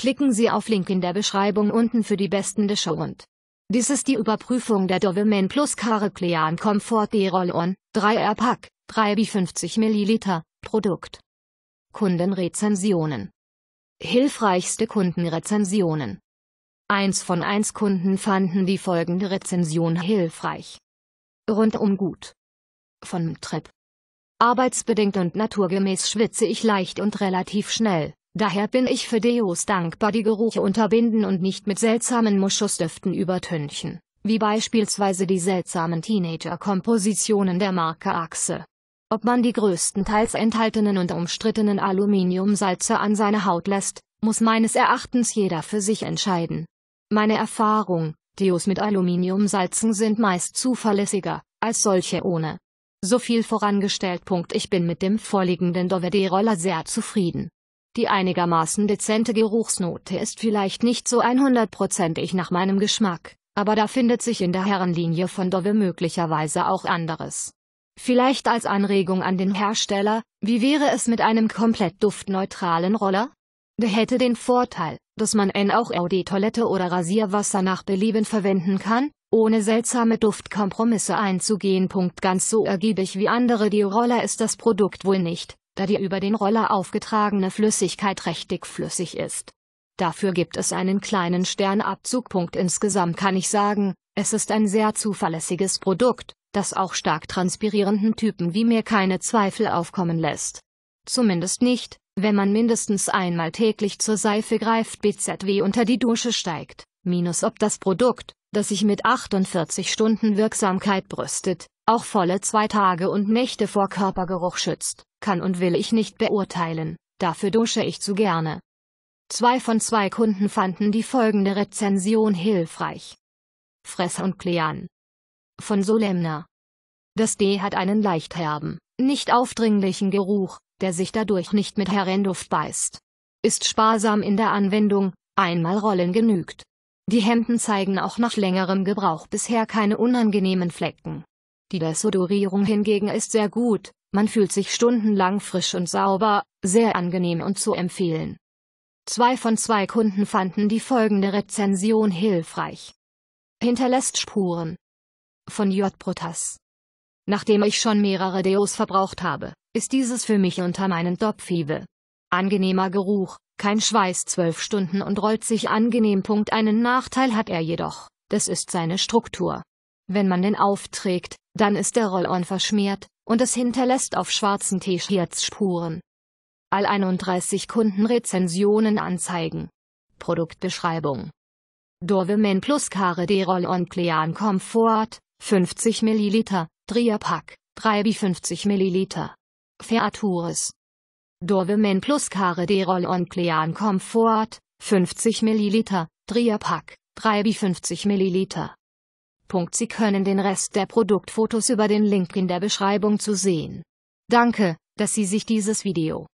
Klicken Sie auf Link in der Beschreibung unten für die besten Dische und dies ist die Überprüfung der Doveman Plus Cariclean Comfort D Roll-On, 3R Pack, 3 b 50 ml, Produkt. Kundenrezensionen. Hilfreichste Kundenrezensionen. Eins von eins Kunden fanden die folgende Rezension hilfreich. Rundum gut. Von Trip. Arbeitsbedingt und naturgemäß schwitze ich leicht und relativ schnell. Daher bin ich für Deos dankbar die Gerüche unterbinden und nicht mit seltsamen Moschusdüften übertünchen, wie beispielsweise die seltsamen Teenager-Kompositionen der Marke Axe. Ob man die größtenteils enthaltenen und umstrittenen Aluminiumsalze an seine Haut lässt, muss meines Erachtens jeder für sich entscheiden. Meine Erfahrung, Deos mit Aluminiumsalzen sind meist zuverlässiger, als solche ohne. So viel vorangestellt. Ich bin mit dem vorliegenden Dovede-Roller sehr zufrieden. Die einigermaßen dezente Geruchsnote ist vielleicht nicht so 100%ig nach meinem Geschmack, aber da findet sich in der Herrenlinie von Dove möglicherweise auch anderes. Vielleicht als Anregung an den Hersteller, wie wäre es mit einem komplett duftneutralen Roller? Der hätte den Vorteil, dass man N auch Audi Toilette oder Rasierwasser nach Belieben verwenden kann, ohne seltsame Duftkompromisse einzugehen. Punkt ganz so ergiebig wie andere die Roller ist das Produkt wohl nicht, da die über den Roller aufgetragene Flüssigkeit richtig flüssig ist. Dafür gibt es einen kleinen Sternabzugpunkt insgesamt kann ich sagen, es ist ein sehr zuverlässiges Produkt, das auch stark transpirierenden Typen wie mir keine Zweifel aufkommen lässt. Zumindest nicht, wenn man mindestens einmal täglich zur Seife greift BZW unter die Dusche steigt, minus ob das Produkt, das sich mit 48 Stunden Wirksamkeit brüstet, auch volle zwei Tage und Nächte vor Körpergeruch schützt, kann und will ich nicht beurteilen, dafür dusche ich zu gerne. Zwei von zwei Kunden fanden die folgende Rezension hilfreich. Fress und Klean. Von Solemner. Das D hat einen leicht herben, nicht aufdringlichen Geruch, der sich dadurch nicht mit Herrenduft beißt. Ist sparsam in der Anwendung, einmal rollen genügt. Die Hemden zeigen auch nach längerem Gebrauch bisher keine unangenehmen Flecken. Die Desodorierung hingegen ist sehr gut, man fühlt sich stundenlang frisch und sauber, sehr angenehm und zu empfehlen. Zwei von zwei Kunden fanden die folgende Rezension hilfreich. Hinterlässt Spuren. Von J. Protas. Nachdem ich schon mehrere Deos verbraucht habe, ist dieses für mich unter meinen Topfhiebe. Angenehmer Geruch, kein Schweiß zwölf Stunden und rollt sich angenehm. Punkt einen Nachteil hat er jedoch, das ist seine Struktur. Wenn man den aufträgt, dann ist der Roll-on verschmiert, und es hinterlässt auf schwarzen T-Shirts Spuren. All 31 Kunden Rezensionen anzeigen. Produktbeschreibung. Dorvemen plus Care de Roll-on Clean Comfort, 50 ml, Drierpack, 3 bis 50 ml. Featuris. Dorvemen plus Care de Roll-on Clean Comfort, 50 ml, Drierpack, 3 bis 50 ml. Punkt. Sie können den Rest der Produktfotos über den Link in der Beschreibung zu sehen. Danke, dass Sie sich dieses Video